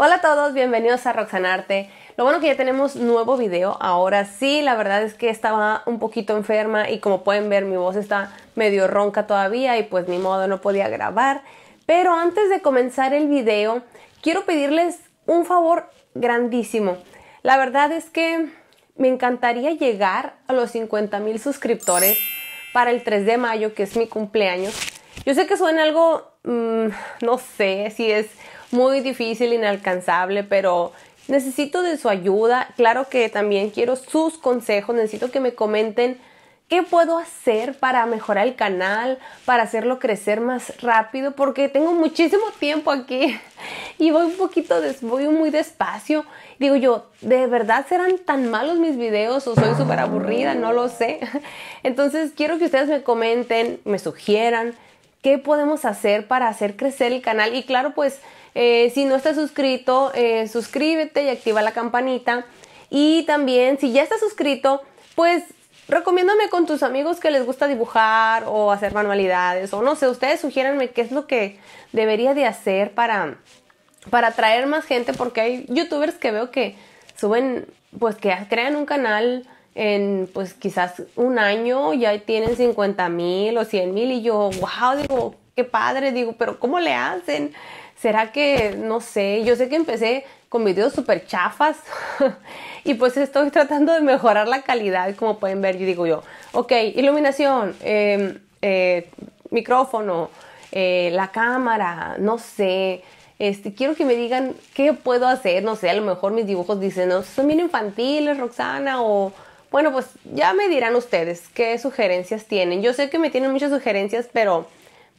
Hola a todos, bienvenidos a Roxanarte. Lo bueno que ya tenemos nuevo video. Ahora sí, la verdad es que estaba un poquito enferma y como pueden ver mi voz está medio ronca todavía y pues ni modo no podía grabar. Pero antes de comenzar el video, quiero pedirles un favor grandísimo. La verdad es que me encantaría llegar a los 50 mil suscriptores para el 3 de mayo, que es mi cumpleaños. Yo sé que suena algo, mm, no sé si es muy difícil, inalcanzable, pero necesito de su ayuda. Claro que también quiero sus consejos, necesito que me comenten qué puedo hacer para mejorar el canal, para hacerlo crecer más rápido, porque tengo muchísimo tiempo aquí y voy un poquito, voy muy despacio. Digo yo, ¿de verdad serán tan malos mis videos o soy súper aburrida? No lo sé. Entonces quiero que ustedes me comenten, me sugieran qué podemos hacer para hacer crecer el canal. Y claro, pues eh, si no estás suscrito, eh, suscríbete y activa la campanita. Y también, si ya estás suscrito, pues recomiéndame con tus amigos que les gusta dibujar o hacer manualidades o no sé, ustedes sugiéranme qué es lo que debería de hacer para, para atraer más gente porque hay youtubers que veo que suben, pues que crean un canal en pues quizás un año ya tienen 50 mil o 100 mil y yo, wow, digo, qué padre, digo, pero ¿cómo le hacen? ¿Será que, no sé, yo sé que empecé con videos súper chafas y pues estoy tratando de mejorar la calidad, como pueden ver, yo digo yo, ok, iluminación, em, eh, micrófono, eh, la cámara, no sé, este, quiero que me digan qué puedo hacer, no sé, a lo mejor mis dibujos dicen, no, son bien infantiles, Roxana, o bueno, pues ya me dirán ustedes qué sugerencias tienen. Yo sé que me tienen muchas sugerencias, pero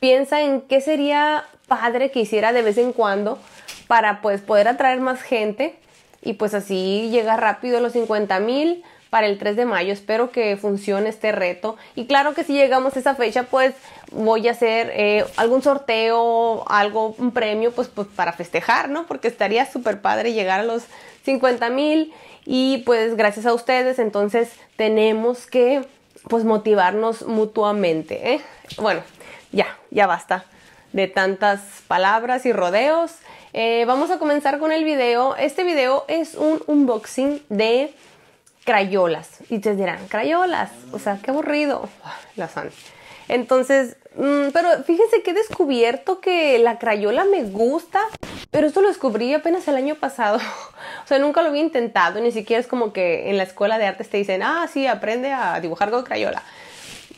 piensa en qué sería padre que hiciera de vez en cuando para pues poder atraer más gente y pues así llegar rápido a los 50 mil para el 3 de mayo. Espero que funcione este reto. Y claro que si llegamos a esa fecha, pues voy a hacer eh, algún sorteo, algo, un premio, pues, pues para festejar, ¿no? Porque estaría súper padre llegar a los 50 mil y pues gracias a ustedes entonces tenemos que pues motivarnos mutuamente. ¿eh? Bueno, ya, ya basta de tantas palabras y rodeos. Eh, vamos a comenzar con el video. Este video es un unboxing de crayolas. Y ustedes dirán, crayolas, o sea, qué aburrido. Las han. Entonces, Mm, pero fíjense que he descubierto que la crayola me gusta, pero esto lo descubrí apenas el año pasado. o sea, nunca lo había intentado, ni siquiera es como que en la escuela de arte te dicen, ah, sí, aprende a dibujar con crayola.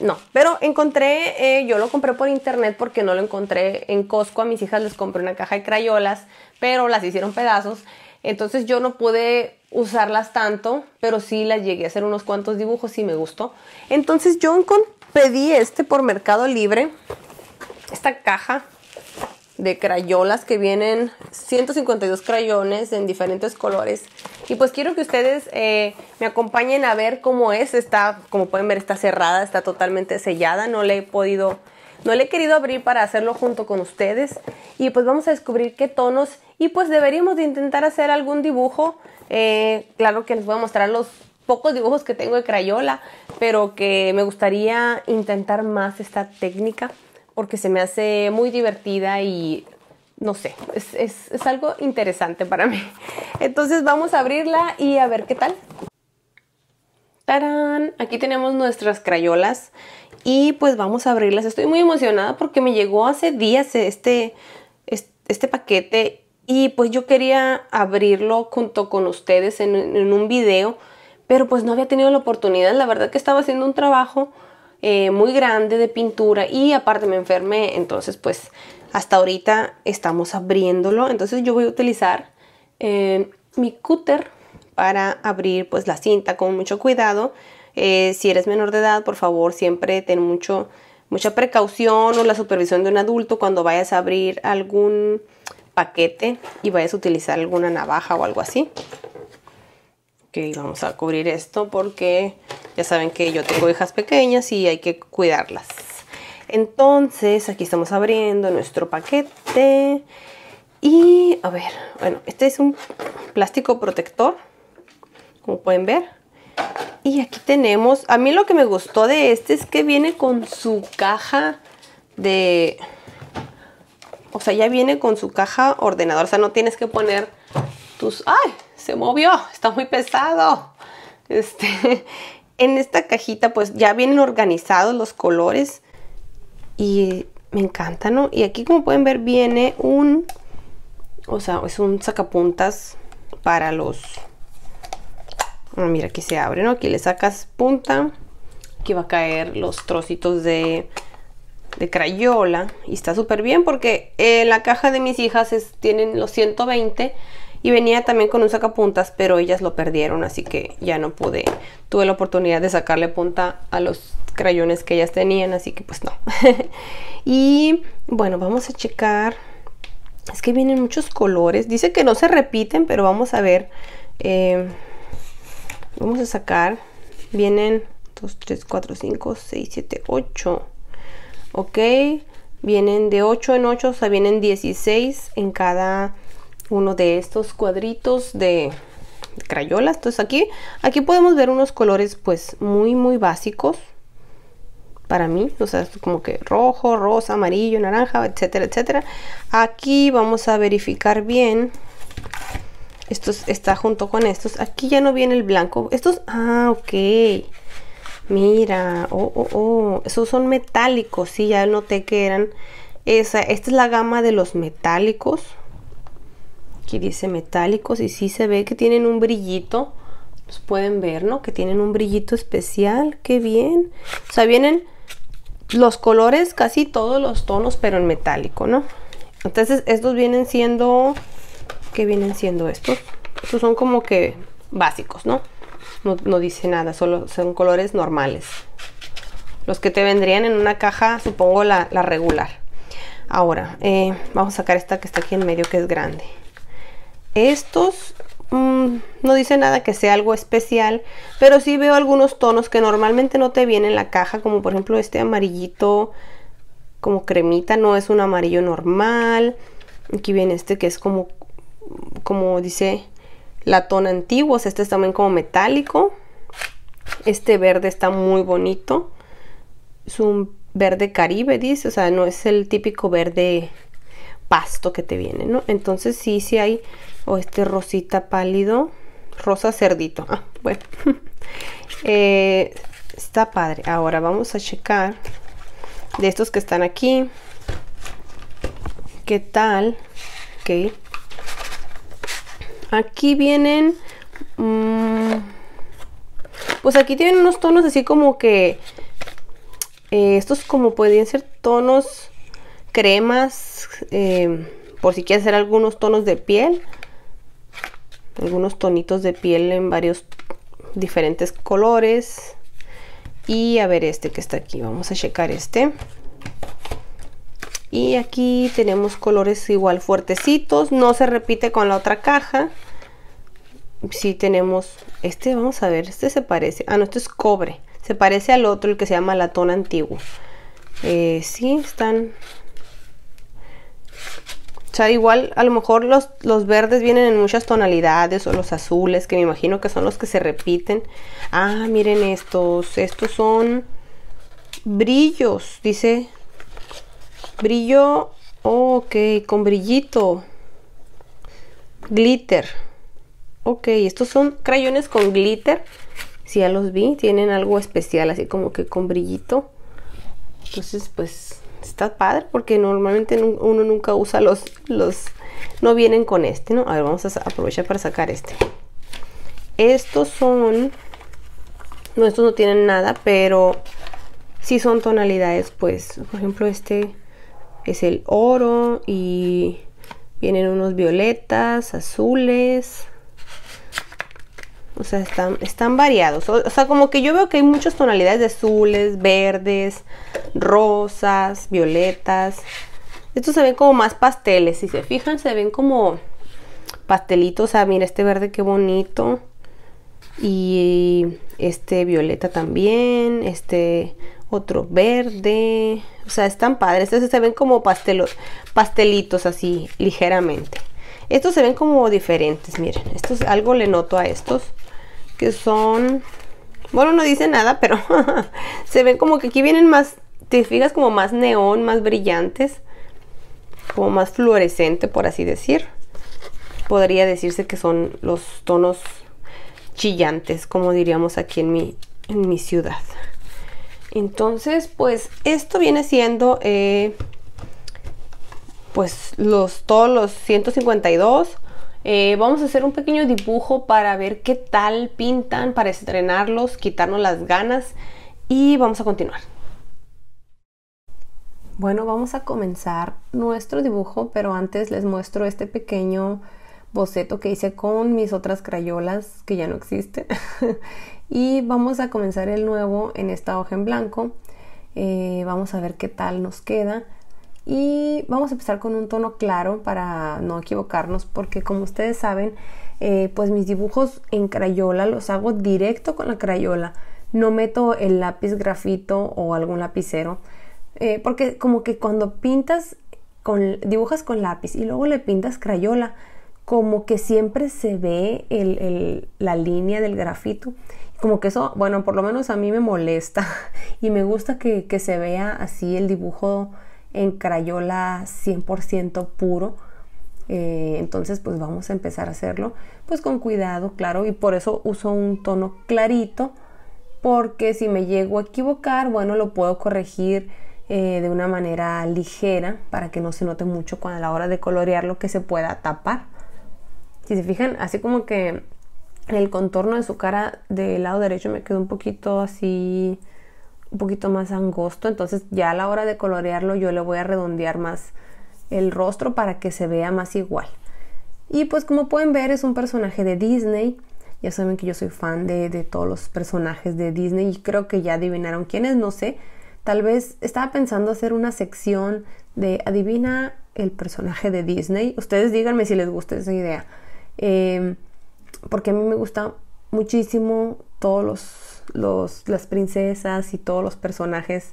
No, pero encontré, eh, yo lo compré por internet porque no lo encontré en Costco. A mis hijas les compré una caja de crayolas, pero las hicieron pedazos. Entonces yo no pude usarlas tanto, pero sí las llegué a hacer unos cuantos dibujos y me gustó. Entonces yo encontré Pedí este por Mercado Libre. Esta caja de crayolas que vienen 152 crayones en diferentes colores y pues quiero que ustedes eh, me acompañen a ver cómo es está como pueden ver está cerrada está totalmente sellada no le he podido no le he querido abrir para hacerlo junto con ustedes y pues vamos a descubrir qué tonos y pues deberíamos de intentar hacer algún dibujo eh, claro que les voy a mostrar los pocos dibujos que tengo de crayola, pero que me gustaría intentar más esta técnica porque se me hace muy divertida y no sé, es, algo interesante para mí. Entonces vamos a abrirla y a ver qué tal. ¡Tarán! Aquí tenemos nuestras crayolas y pues vamos a abrirlas. Estoy muy emocionada porque me llegó hace días este, este, paquete y pues yo quería abrirlo junto con ustedes en un video pero pues no había tenido la oportunidad. La verdad que estaba haciendo un trabajo eh, muy grande de pintura y aparte me enfermé, entonces pues hasta ahorita estamos abriéndolo. Entonces yo voy a utilizar eh, mi cúter para abrir pues la cinta con mucho cuidado. Eh, si eres menor de edad, por favor, siempre ten mucho, mucha precaución o la supervisión de un adulto cuando vayas a abrir algún paquete y vayas a utilizar alguna navaja o algo así. Que vamos a cubrir esto porque ya saben que yo tengo hijas pequeñas y hay que cuidarlas. Entonces, aquí estamos abriendo nuestro paquete. Y, a ver, bueno, este es un plástico protector, como pueden ver. Y aquí tenemos, a mí lo que me gustó de este es que viene con su caja de... O sea, ya viene con su caja ordenador, o sea, no tienes que poner pues, ay, se movió, está muy pesado. Este, en esta cajita pues ya vienen organizados los colores y me encanta, ¿no? Y aquí como pueden ver viene un, o sea, es un sacapuntas para los... Ah, mira, aquí se abre, ¿no? Aquí le sacas punta, aquí va a caer los trocitos de, de crayola y está súper bien porque eh, la caja de mis hijas es, tienen los 120 y venía también con un sacapuntas, pero ellas lo perdieron, así que ya no pude, tuve la oportunidad de sacarle punta a los crayones que ellas tenían, así que pues no. y bueno, vamos a checar, es que vienen muchos colores, dice que no se repiten, pero vamos a ver, eh, vamos a sacar, vienen 2, 3, 4, 5, 6, 7, 8, ok, vienen de 8 en 8, o sea, vienen 16 en cada uno de estos cuadritos de Crayolas, Entonces aquí, aquí podemos ver unos colores pues muy muy básicos para mí. O sea, como que rojo, rosa, amarillo, naranja, etcétera, etcétera. Aquí vamos a verificar bien. Esto está junto con estos. Aquí ya no viene el blanco. Estos, ah, ok. Mira, oh, oh, oh. Esos son metálicos. Sí, ya noté que eran esa. Esta es la gama de los metálicos dice metálicos y si se ve que tienen un brillito. Los pues pueden ver, ¿no? Que tienen un brillito especial. que bien! O sea, vienen los colores, casi todos los tonos, pero en metálico, ¿no? Entonces, estos vienen siendo... que vienen siendo estos? Estos son como que básicos, ¿no? No, dice nada, solo son colores normales. Los que te vendrían en una caja, supongo, la, regular. Ahora, eh, vamos a sacar esta que está aquí en medio, que es grande. Estos mm, no dice nada que sea algo especial, pero sí veo algunos tonos que normalmente no te vienen en la caja, como por ejemplo este amarillito como cremita, no es un amarillo normal. Aquí viene este que es como, como dice latón antiguos, este es también como metálico. Este verde está muy bonito. Es un verde caribe, dice. O sea, no es el típico verde pasto que te viene, ¿no? Entonces sí, sí hay, o este rosita pálido, rosa cerdito. Ah, bueno, eh, está padre. Ahora vamos a checar de estos que están aquí. ¿Qué tal? Ok. Aquí vienen... Mm, pues aquí tienen unos tonos así como que... Eh, estos como podrían ser tonos cremas eh, por si quieres hacer algunos tonos de piel algunos tonitos de piel en varios diferentes colores y a ver este que está aquí vamos a checar este y aquí tenemos colores igual fuertecitos no se repite con la otra caja si tenemos este vamos a ver este se parece ah no este es cobre se parece al otro el que se llama latón antiguo eh, sí están o sea, igual a lo mejor los, verdes vienen en muchas tonalidades o los azules, que me imagino que son los que se repiten. Ah, miren estos. Estos son brillos, dice. Brillo, oh, ok, con brillito. Glitter. Ok, estos son crayones con glitter. Si ya los vi, tienen algo especial, así como que con brillito. Entonces, pues está padre porque normalmente uno nunca usa los, los, no vienen con este, ¿no? A ver, vamos a aprovechar para sacar este. Estos son, no, estos no tienen nada, pero sí son tonalidades, pues, por ejemplo, este es el oro y vienen unos violetas, azules, o sea, están, están variados. O, sea, como que yo veo que hay muchas tonalidades de azules, verdes, rosas, violetas. Estos se ven como más pasteles. Si se fijan, se ven como pastelitos. O sea, mira este verde, qué bonito. Y este violeta también. Este otro verde. O sea, están padres. Estos se ven como pastelitos así, ligeramente. Estos se ven como diferentes, miren. Estos, algo le noto a estos son, bueno, no dice nada, pero se ven como que aquí vienen más, te fijas como más neón, más brillantes, como más fluorescente, por así decir. Podría decirse que son los tonos chillantes, como diríamos aquí en mi, en mi ciudad. Entonces, pues esto viene siendo, eh, pues los, todos los 152 eh, vamos a hacer un pequeño dibujo para ver qué tal pintan, para estrenarlos, quitarnos las ganas y vamos a continuar. Bueno, vamos a comenzar nuestro dibujo, pero antes les muestro este pequeño boceto que hice con mis otras crayolas que ya no existen. y vamos a comenzar el nuevo en esta hoja en blanco. Eh, vamos a ver qué tal nos queda. Y vamos a empezar con un tono claro para no equivocarnos porque como ustedes saben, eh, pues mis dibujos en crayola los hago directo con la crayola. No meto el lápiz grafito o algún lapicero. Eh, porque como que cuando pintas, con, dibujas con lápiz y luego le pintas crayola, como que siempre se ve la línea del grafito. Como que eso, bueno, por lo menos a mí me molesta y me gusta que se vea así el dibujo en crayola 100% puro. Eh, entonces pues vamos a empezar a hacerlo pues con cuidado, claro, y por eso uso un tono clarito porque si me llego a equivocar, bueno, lo puedo corregir eh, de una manera ligera para que no se note mucho cuando a la hora de colorear lo que se pueda tapar. Si se fijan, así como que el contorno de su cara del lado derecho me quedó un poquito así un poquito más angosto, entonces ya a la hora de colorearlo yo le voy a redondear más el rostro para que se vea más igual. Y pues como pueden ver es un personaje de Disney, ya saben que yo soy fan de, de todos los personajes de Disney y creo que ya adivinaron quiénes, no sé, tal vez estaba pensando hacer una sección de adivina el personaje de Disney, ustedes díganme si les gusta esa idea, em, porque a mí me gusta muchísimo todos los, los, las princesas y todos los personajes,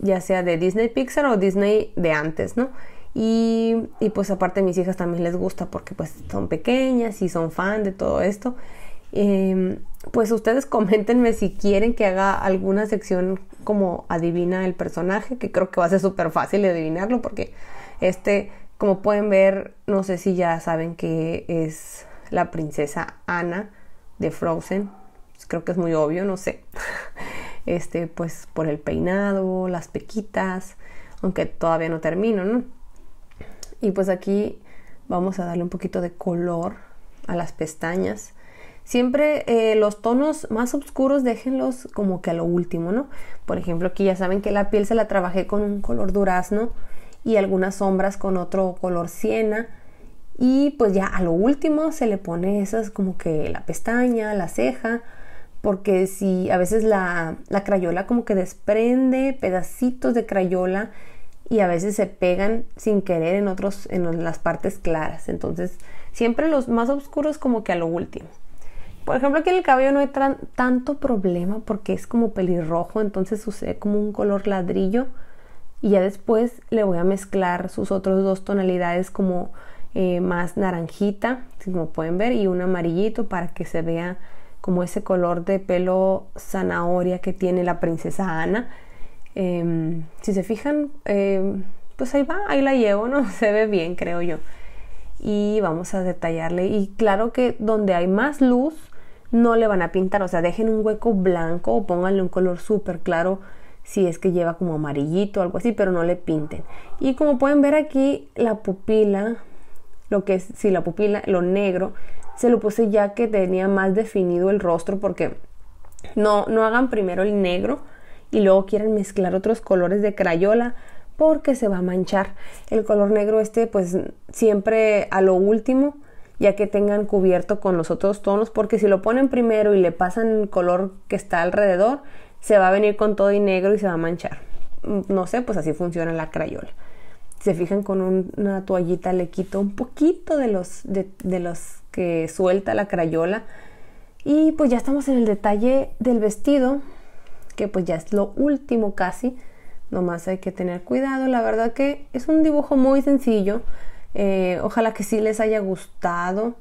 ya sea de Disney Pixar o Disney de antes, ¿no? Y, y pues aparte mis hijas también les gusta porque pues son pequeñas y son fan de todo esto. Em, pues ustedes coméntenme si quieren que haga alguna sección como adivina el personaje, que creo que va a ser súper fácil de adivinarlo porque este, como pueden ver, no sé si ya saben que es la princesa Anna... de Frozen. Pues, creo que es muy obvio, no sé. Este, pues por el peinado, las pequitas, aunque todavía no termino, ¿no? Y pues aquí vamos a darle un poquito de color a las pestañas. Siempre eh, los tonos más oscuros déjenlos como que a lo último, ¿no? Por ejemplo, aquí ya saben que la piel se la trabajé con un color durazno y algunas sombras con otro color siena. Y pues ya a lo último se le pone esas como que la pestaña, la ceja, porque si a veces la, la crayola como que desprende pedacitos de crayola y a veces se pegan sin querer en otros en las partes claras entonces siempre los más oscuros como que a lo último por ejemplo aquí en el cabello no hay tanto problema porque es como pelirrojo entonces sucede como un color ladrillo y ya después le voy a mezclar sus otros dos tonalidades como eh, más naranjita como pueden ver y un amarillito para que se vea como ese color de pelo zanahoria que tiene la princesa Ana. Em, si se fijan, em, pues ahí va, ahí la llevo, ¿no? Se ve bien, creo yo. Y vamos a detallarle. Y claro que donde hay más luz, no le van a pintar, o sea, dejen un hueco blanco o pónganle un color súper claro si es que lleva como amarillito o algo así, pero no le pinten. Y como pueden ver aquí, la pupila, lo que es, si la pupila, lo negro, se lo puse ya que tenía más definido el rostro porque no, no hagan primero el negro y luego quieren mezclar otros colores de crayola porque se va a manchar. El color negro este pues siempre a lo último ya que tengan cubierto con los otros tonos porque si lo ponen primero y le pasan el color que está alrededor se va a venir con todo y negro y se va a manchar. Mm, no sé, pues así funciona la crayola. se fijan con una toallita le quito un poquito de los, de los que suelta la crayola. Y pues ya estamos en el detalle del vestido, que pues ya es lo último casi. Nomás hay que tener cuidado. La verdad que es un dibujo muy sencillo. Eh, ojalá que sí les haya gustado.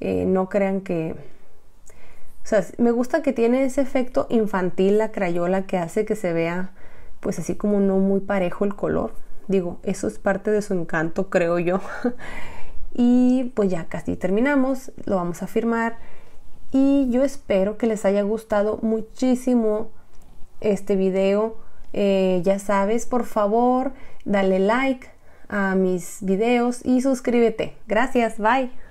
Eh, no crean que... O sea, me gusta que tiene ese efecto infantil la crayola que hace que se vea pues así como no muy parejo el color. Digo, eso es parte de su encanto, creo yo. Y pues ya casi terminamos, lo vamos a firmar. Y yo espero que les haya gustado muchísimo este video. Eh, ya sabes, por favor, dale like a mis videos y suscríbete. Gracias, bye.